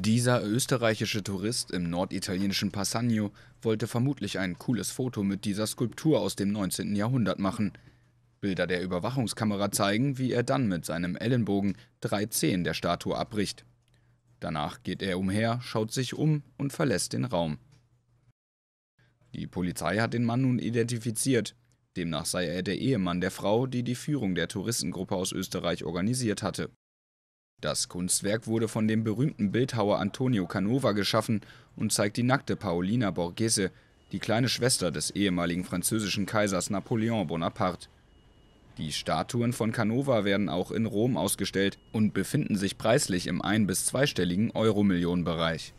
Dieser österreichische Tourist im norditalienischen Passagno wollte vermutlich ein cooles Foto mit dieser Skulptur aus dem 19. Jahrhundert machen. Bilder der Überwachungskamera zeigen, wie er dann mit seinem Ellenbogen drei Zehen der Statue abbricht. Danach geht er umher, schaut sich um und verlässt den Raum. Die Polizei hat den Mann nun identifiziert. Demnach sei er der Ehemann der Frau, die die Führung der Touristengruppe aus Österreich organisiert hatte das Kunstwerk wurde von dem berühmten Bildhauer Antonio Canova geschaffen und zeigt die nackte Paolina Borghese, die kleine Schwester des ehemaligen französischen Kaisers Napoleon Bonaparte. Die Statuen von Canova werden auch in Rom ausgestellt und befinden sich preislich im ein- bis zweistelligen Euro-Millionen-Bereich